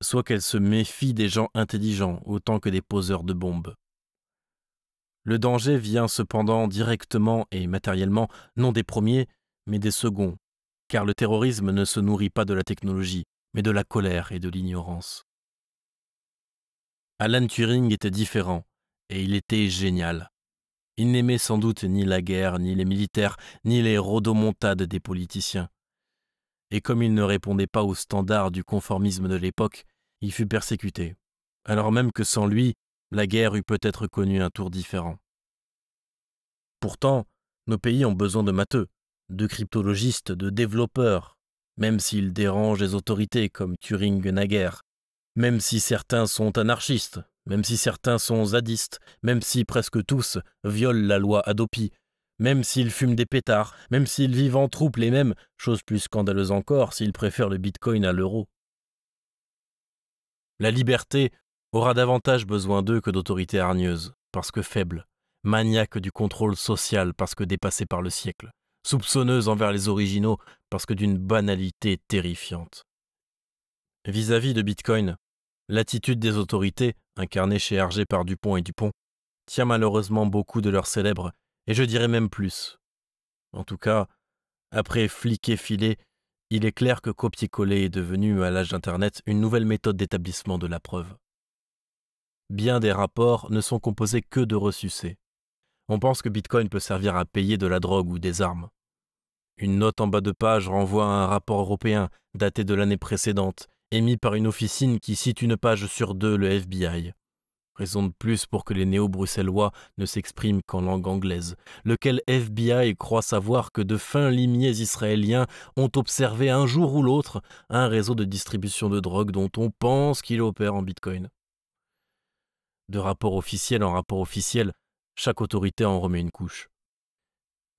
soit qu'elle se méfie des gens intelligents autant que des poseurs de bombes. Le danger vient cependant directement et matériellement non des premiers, mais des seconds, car le terrorisme ne se nourrit pas de la technologie, mais de la colère et de l'ignorance. Alan Turing était différent, et il était génial. Il n'aimait sans doute ni la guerre, ni les militaires, ni les rodomontades des politiciens. Et comme il ne répondait pas aux standards du conformisme de l'époque, il fut persécuté, alors même que sans lui, la guerre eût peut-être connu un tour différent. Pourtant, nos pays ont besoin de matheux, de cryptologistes, de développeurs, même s'ils dérangent les autorités comme Turing naguère, même si certains sont anarchistes, même si certains sont zadistes, même si presque tous violent la loi Adopi, même s'ils fument des pétards, même s'ils vivent en troupe les mêmes, chose plus scandaleuse encore s'ils préfèrent le bitcoin à l'euro. La liberté aura davantage besoin d'eux que d'autorités hargneuses, parce que faibles, maniaques du contrôle social parce que dépassés par le siècle, soupçonneuses envers les originaux parce que d'une banalité terrifiante. Vis-à-vis de Bitcoin, l'attitude des autorités, incarnée chez RG par Dupont et Dupont, tient malheureusement beaucoup de leurs célèbres, et je dirais même plus. En tout cas, après fliquer filer, il est clair que copier-coller est devenu, à l'âge d'Internet, une nouvelle méthode d'établissement de la preuve. Bien des rapports ne sont composés que de ressucés. On pense que Bitcoin peut servir à payer de la drogue ou des armes. Une note en bas de page renvoie à un rapport européen daté de l'année précédente émis par une officine qui cite une page sur deux le FBI. Raison de plus pour que les néo-bruxellois ne s'expriment qu'en langue anglaise, lequel FBI croit savoir que de fins limiers israéliens ont observé un jour ou l'autre un réseau de distribution de drogue dont on pense qu'il opère en Bitcoin. De rapport officiel en rapport officiel, chaque autorité en remet une couche.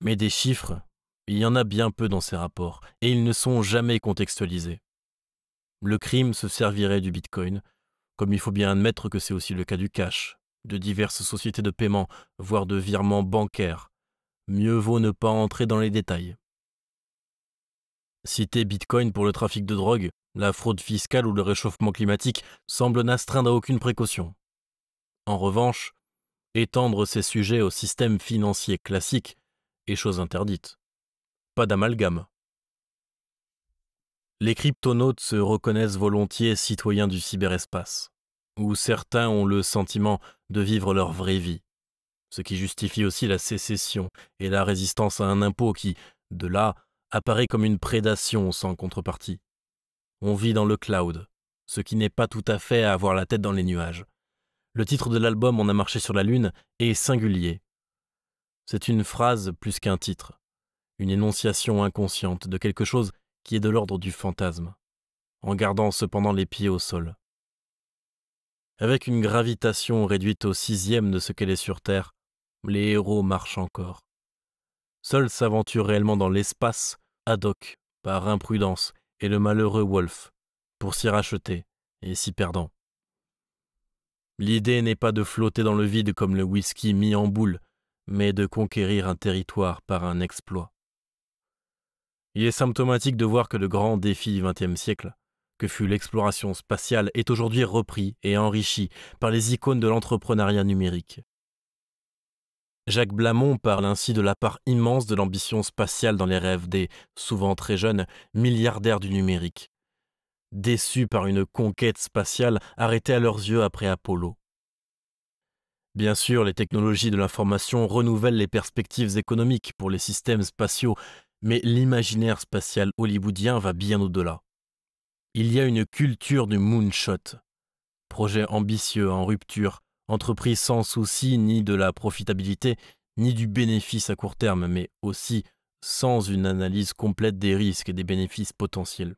Mais des chiffres, il y en a bien peu dans ces rapports, et ils ne sont jamais contextualisés le crime se servirait du Bitcoin, comme il faut bien admettre que c'est aussi le cas du cash, de diverses sociétés de paiement, voire de virements bancaires. Mieux vaut ne pas entrer dans les détails. Citer Bitcoin pour le trafic de drogue, la fraude fiscale ou le réchauffement climatique semble n'astreindre à aucune précaution. En revanche, étendre ces sujets au système financier classique est chose interdite. Pas d'amalgame. Les cryptonautes se reconnaissent volontiers citoyens du cyberespace, où certains ont le sentiment de vivre leur vraie vie, ce qui justifie aussi la sécession et la résistance à un impôt qui, de là, apparaît comme une prédation sans contrepartie. On vit dans le cloud, ce qui n'est pas tout à fait à avoir la tête dans les nuages. Le titre de l'album On a marché sur la Lune est singulier. C'est une phrase plus qu'un titre, une énonciation inconsciente de quelque chose qui est de l'ordre du fantasme, en gardant cependant les pieds au sol. Avec une gravitation réduite au sixième de ce qu'elle est sur Terre, les héros marchent encore. Seuls s'aventurent réellement dans l'espace, ad hoc, par imprudence, et le malheureux Wolf, pour s'y racheter et s'y perdant. L'idée n'est pas de flotter dans le vide comme le whisky mis en boule, mais de conquérir un territoire par un exploit. Il est symptomatique de voir que le grand défi du XXe siècle, que fut l'exploration spatiale, est aujourd'hui repris et enrichi par les icônes de l'entrepreneuriat numérique. Jacques Blamont parle ainsi de la part immense de l'ambition spatiale dans les rêves des, souvent très jeunes, milliardaires du numérique, déçus par une conquête spatiale arrêtée à leurs yeux après Apollo. Bien sûr, les technologies de l'information renouvellent les perspectives économiques pour les systèmes spatiaux, mais l'imaginaire spatial hollywoodien va bien au-delà. Il y a une culture du moonshot, projet ambitieux en rupture, entreprise sans souci ni de la profitabilité ni du bénéfice à court terme, mais aussi sans une analyse complète des risques et des bénéfices potentiels.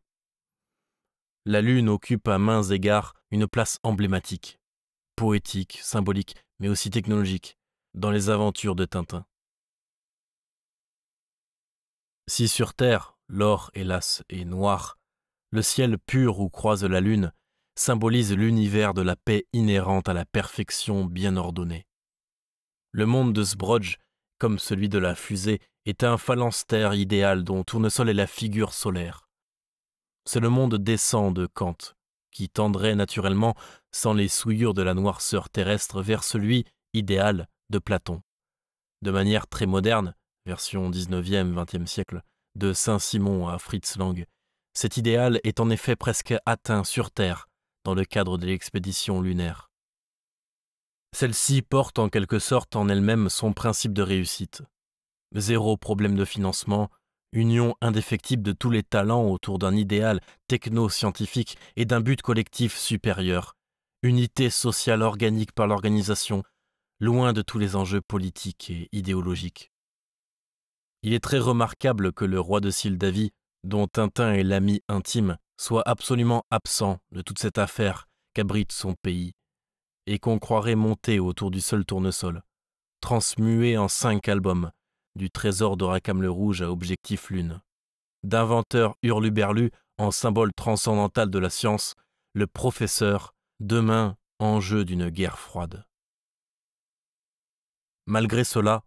La Lune occupe à mains égards une place emblématique, poétique, symbolique, mais aussi technologique, dans les aventures de Tintin. Si sur terre, l'or, hélas, est noir, le ciel pur où croise la lune symbolise l'univers de la paix inhérente à la perfection bien ordonnée. Le monde de Sbrodge, comme celui de la fusée, est un phalanstère idéal dont Tournesol est la figure solaire. C'est le monde décent de Kant, qui tendrait naturellement, sans les souillures de la noirceur terrestre, vers celui idéal de Platon. De manière très moderne, version 19e, 20e siècle, de Saint-Simon à Fritz Lang, cet idéal est en effet presque atteint sur Terre dans le cadre de l'expédition lunaire. Celle-ci porte en quelque sorte en elle-même son principe de réussite. Zéro problème de financement, union indéfectible de tous les talents autour d'un idéal techno-scientifique et d'un but collectif supérieur, unité sociale organique par l'organisation, loin de tous les enjeux politiques et idéologiques. Il est très remarquable que le roi de Sildavie, dont Tintin est l'ami intime, soit absolument absent de toute cette affaire qu'abrite son pays, et qu'on croirait monter autour du seul tournesol, transmué en cinq albums, du trésor d'Oracam le Rouge à Objectif Lune. D'inventeur hurluberlu en symbole transcendantal de la science, le professeur, demain en jeu d'une guerre froide. Malgré cela,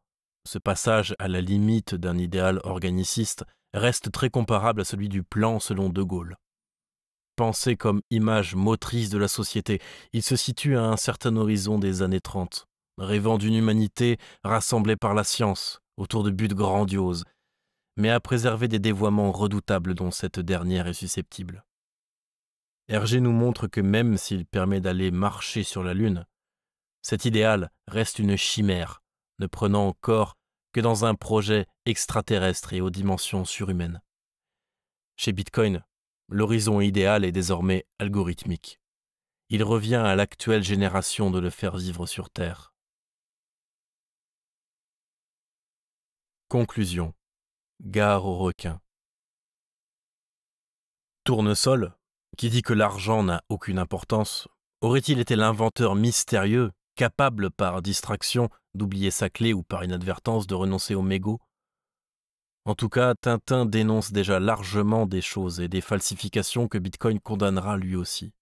ce passage à la limite d'un idéal organiciste reste très comparable à celui du plan selon De Gaulle. Pensé comme image motrice de la société, il se situe à un certain horizon des années 30, rêvant d'une humanité rassemblée par la science, autour de buts grandioses, mais à préserver des dévoiements redoutables dont cette dernière est susceptible. Hergé nous montre que même s'il permet d'aller marcher sur la Lune, cet idéal reste une chimère, ne prenant encore que dans un projet extraterrestre et aux dimensions surhumaines. Chez Bitcoin, l'horizon idéal est désormais algorithmique. Il revient à l'actuelle génération de le faire vivre sur Terre. Conclusion. Gare aux requins. Tournesol, qui dit que l'argent n'a aucune importance, aurait-il été l'inventeur mystérieux, capable par distraction d'oublier sa clé ou par inadvertance de renoncer au mégot. En tout cas, Tintin dénonce déjà largement des choses et des falsifications que Bitcoin condamnera lui aussi.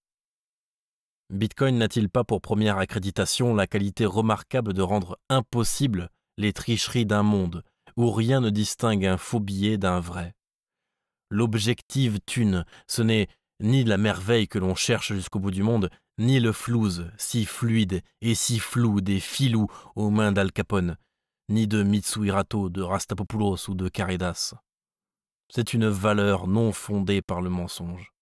Bitcoin n'a-t-il pas pour première accréditation la qualité remarquable de rendre impossible les tricheries d'un monde où rien ne distingue un faux billet d'un vrai L'objective thune, ce n'est ni la merveille que l'on cherche jusqu'au bout du monde, ni le flouze, si fluide et si flou des filous aux mains d'Al Capone, ni de Mitsuhirato, de Rastapopoulos ou de Caridas. C'est une valeur non fondée par le mensonge.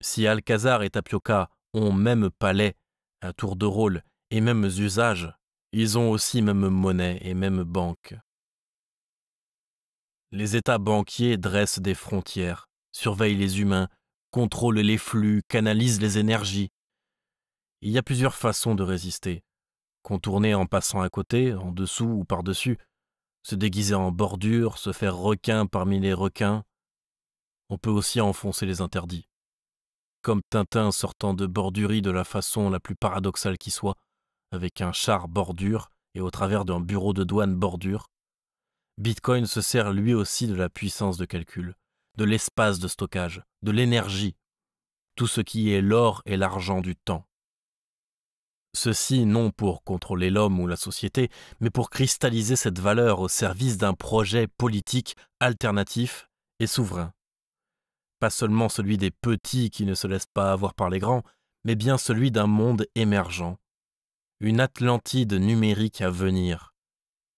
Si Alcazar et Tapioca ont même palais, un tour de rôle et mêmes usages, ils ont aussi même monnaie et même banque. Les États banquiers dressent des frontières, surveillent les humains, contrôle les flux, canalise les énergies. Il y a plusieurs façons de résister. Contourner en passant à côté, en dessous ou par-dessus, se déguiser en bordure, se faire requin parmi les requins. On peut aussi enfoncer les interdits. Comme Tintin sortant de bordurie de la façon la plus paradoxale qui soit, avec un char bordure et au travers d'un bureau de douane bordure, Bitcoin se sert lui aussi de la puissance de calcul de l'espace de stockage, de l'énergie, tout ce qui est l'or et l'argent du temps. Ceci non pour contrôler l'homme ou la société, mais pour cristalliser cette valeur au service d'un projet politique alternatif et souverain. Pas seulement celui des petits qui ne se laissent pas avoir par les grands, mais bien celui d'un monde émergent. Une Atlantide numérique à venir.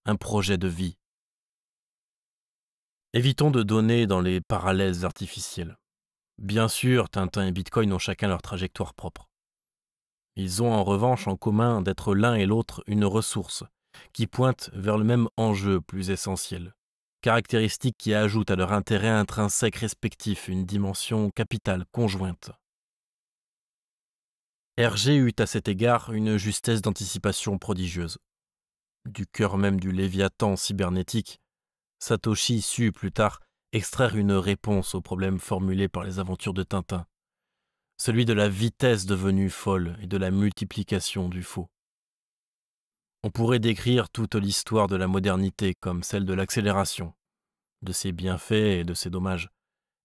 Un projet de vie. Évitons de donner dans les parallèles artificiels. Bien sûr, Tintin et Bitcoin ont chacun leur trajectoire propre. Ils ont en revanche en commun d'être l'un et l'autre une ressource, qui pointe vers le même enjeu plus essentiel, caractéristique qui ajoute à leur intérêt intrinsèque respectif une dimension capitale conjointe. Hergé eut à cet égard une justesse d'anticipation prodigieuse. Du cœur même du Léviathan cybernétique, Satoshi sut plus tard extraire une réponse au problème formulé par les aventures de Tintin, celui de la vitesse devenue folle et de la multiplication du faux. On pourrait décrire toute l'histoire de la modernité comme celle de l'accélération, de ses bienfaits et de ses dommages,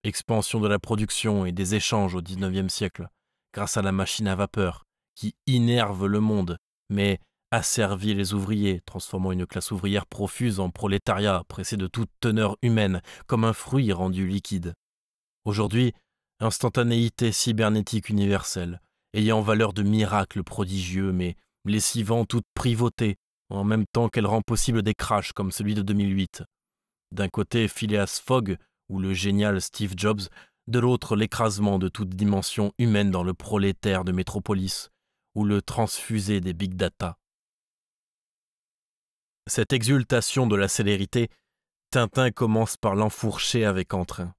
expansion de la production et des échanges au XIXe siècle, grâce à la machine à vapeur, qui innerve le monde, mais Asservi les ouvriers, transformant une classe ouvrière profuse en prolétariat, pressé de toute teneur humaine, comme un fruit rendu liquide. Aujourd'hui, instantanéité cybernétique universelle, ayant valeur de miracle prodigieux, mais lessivant toute privauté, en même temps qu'elle rend possible des crashs comme celui de 2008. D'un côté, Phileas Fogg, ou le génial Steve Jobs, de l'autre, l'écrasement de toute dimension humaine dans le prolétaire de métropolis, ou le transfusé des big data cette exultation de la célérité, Tintin commence par l'enfourcher avec entrain.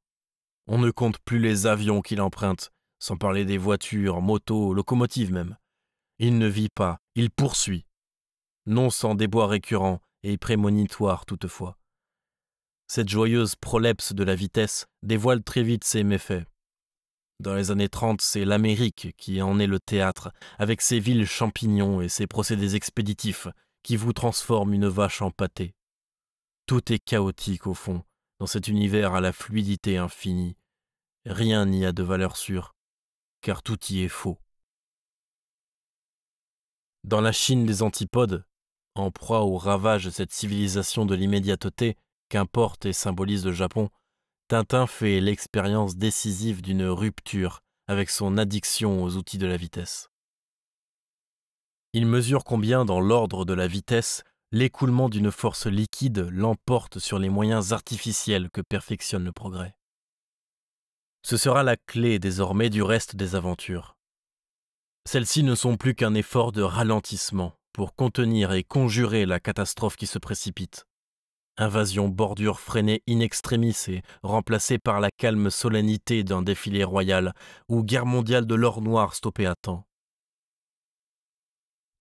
On ne compte plus les avions qu'il emprunte, sans parler des voitures, motos, locomotives même. Il ne vit pas, il poursuit. Non sans débois récurrents et prémonitoires toutefois. Cette joyeuse prolepse de la vitesse dévoile très vite ses méfaits. Dans les années 30, c'est l'Amérique qui en est le théâtre, avec ses villes champignons et ses procédés expéditifs, qui vous transforme une vache en pâté. Tout est chaotique au fond, dans cet univers à la fluidité infinie. Rien n'y a de valeur sûre, car tout y est faux. Dans la Chine des antipodes, en proie au ravage de cette civilisation de l'immédiateté qu'importe et symbolise le Japon, Tintin fait l'expérience décisive d'une rupture avec son addiction aux outils de la vitesse. Il mesure combien, dans l'ordre de la vitesse, l'écoulement d'une force liquide l'emporte sur les moyens artificiels que perfectionne le progrès. Ce sera la clé désormais du reste des aventures. Celles-ci ne sont plus qu'un effort de ralentissement pour contenir et conjurer la catastrophe qui se précipite. Invasion bordure freinée in extremis et remplacée par la calme solennité d'un défilé royal ou guerre mondiale de l'or noir stoppée à temps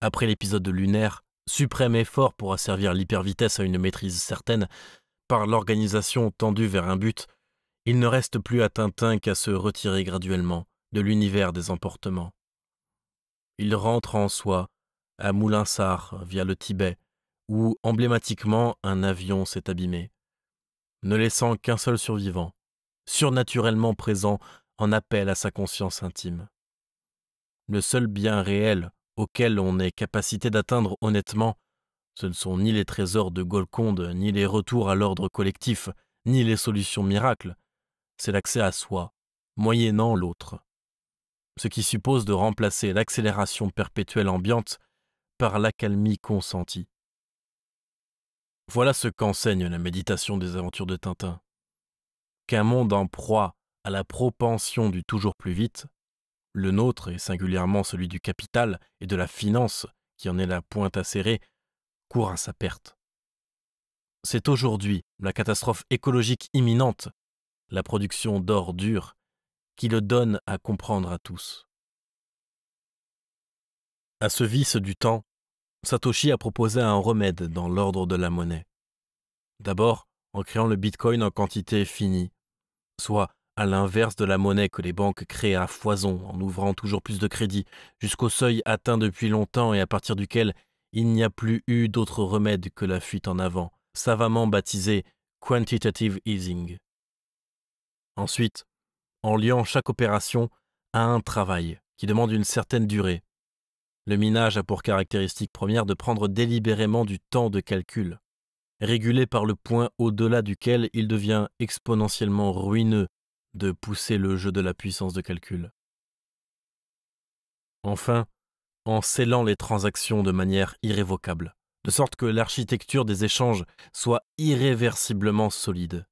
après l'épisode Lunaire, suprême effort pour asservir l'hypervitesse à une maîtrise certaine, par l'organisation tendue vers un but, il ne reste plus à Tintin qu'à se retirer graduellement de l'univers des emportements. Il rentre en soi, à Moulinsart, via le Tibet, où emblématiquement un avion s'est abîmé, ne laissant qu'un seul survivant, surnaturellement présent en appel à sa conscience intime. Le seul bien réel auxquels on est capacité d'atteindre honnêtement, ce ne sont ni les trésors de Golconde, ni les retours à l'ordre collectif, ni les solutions miracles, c'est l'accès à soi, moyennant l'autre. Ce qui suppose de remplacer l'accélération perpétuelle ambiante par l'accalmie consentie. Voilà ce qu'enseigne la méditation des aventures de Tintin. Qu'un monde en proie à la propension du toujours plus vite, le nôtre, et singulièrement celui du capital et de la finance, qui en est la pointe acérée, court à sa perte. C'est aujourd'hui la catastrophe écologique imminente, la production d'or dur, qui le donne à comprendre à tous. À ce vice du temps, Satoshi a proposé un remède dans l'ordre de la monnaie. D'abord, en créant le Bitcoin en quantité finie, soit à l'inverse de la monnaie que les banques créent à foison en ouvrant toujours plus de crédits, jusqu'au seuil atteint depuis longtemps et à partir duquel il n'y a plus eu d'autre remède que la fuite en avant, savamment baptisée quantitative easing. Ensuite, en liant chaque opération à un travail qui demande une certaine durée. Le minage a pour caractéristique première de prendre délibérément du temps de calcul, régulé par le point au-delà duquel il devient exponentiellement ruineux de pousser le jeu de la puissance de calcul. Enfin, en scellant les transactions de manière irrévocable, de sorte que l'architecture des échanges soit irréversiblement solide.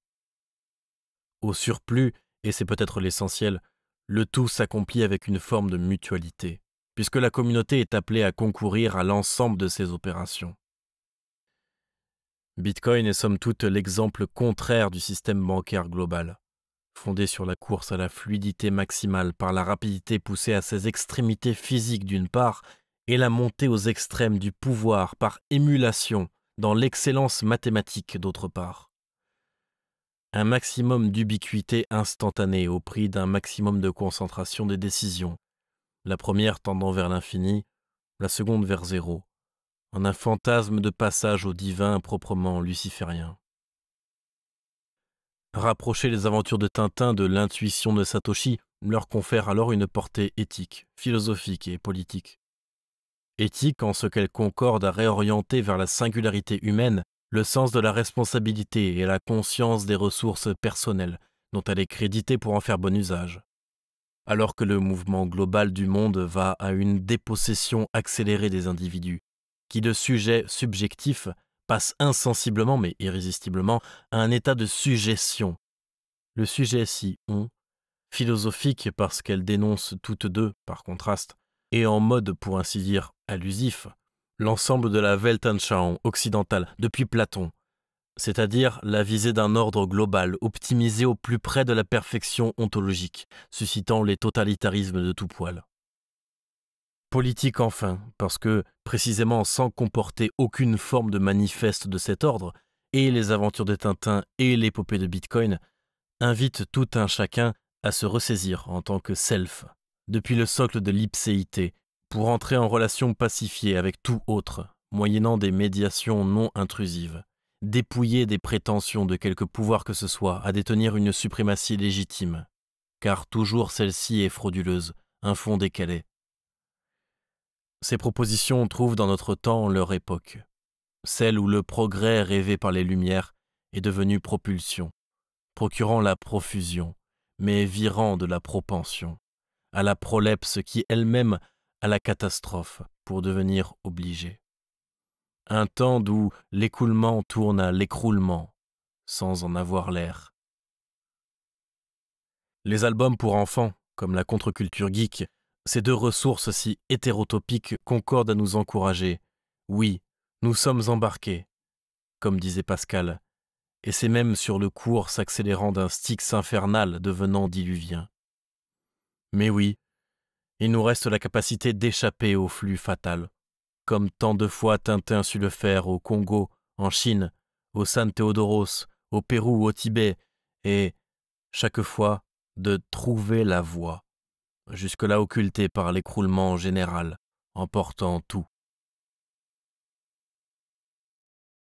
Au surplus, et c'est peut-être l'essentiel, le tout s'accomplit avec une forme de mutualité, puisque la communauté est appelée à concourir à l'ensemble de ces opérations. Bitcoin est somme toute l'exemple contraire du système bancaire global fondée sur la course à la fluidité maximale par la rapidité poussée à ses extrémités physiques d'une part, et la montée aux extrêmes du pouvoir par émulation dans l'excellence mathématique d'autre part. Un maximum d'ubiquité instantanée au prix d'un maximum de concentration des décisions, la première tendant vers l'infini, la seconde vers zéro, en un fantasme de passage au divin proprement luciférien. Rapprocher les aventures de Tintin de l'intuition de Satoshi leur confère alors une portée éthique, philosophique et politique. Éthique en ce qu'elle concorde à réorienter vers la singularité humaine le sens de la responsabilité et la conscience des ressources personnelles dont elle est créditée pour en faire bon usage. Alors que le mouvement global du monde va à une dépossession accélérée des individus, qui de sujets subjectifs passe insensiblement mais irrésistiblement à un état de suggestion. Le sujet si on, philosophique parce qu'elle dénonce toutes deux, par contraste, et en mode, pour ainsi dire, allusif, l'ensemble de la Weltanschauung occidentale depuis Platon, c'est-à-dire la visée d'un ordre global optimisé au plus près de la perfection ontologique, suscitant les totalitarismes de tout poil. Politique enfin, parce que, précisément sans comporter aucune forme de manifeste de cet ordre, et les aventures de Tintin et l'épopée de Bitcoin invitent tout un chacun à se ressaisir en tant que self, depuis le socle de l'ipséité, pour entrer en relation pacifiée avec tout autre, moyennant des médiations non intrusives, dépouillées des prétentions de quelque pouvoir que ce soit à détenir une suprématie légitime, car toujours celle-ci est frauduleuse, un fond décalé, ces propositions trouvent dans notre temps leur époque, celle où le progrès rêvé par les Lumières est devenu propulsion, procurant la profusion, mais virant de la propension, à la prolepse qui elle-même à la catastrophe pour devenir obligée. Un temps d'où l'écoulement tourne à l'écroulement, sans en avoir l'air. Les albums pour enfants, comme la contre-culture geek, ces deux ressources si hétérotopiques concordent à nous encourager. Oui, nous sommes embarqués, comme disait Pascal, et c'est même sur le cours s'accélérant d'un styx infernal devenant diluvien. Mais oui, il nous reste la capacité d'échapper au flux fatal, comme tant de fois Tintin sut le faire au Congo, en Chine, au San Théodoros, au Pérou, au Tibet, et, chaque fois, de trouver la voie jusque-là occulté par l'écroulement général, emportant tout.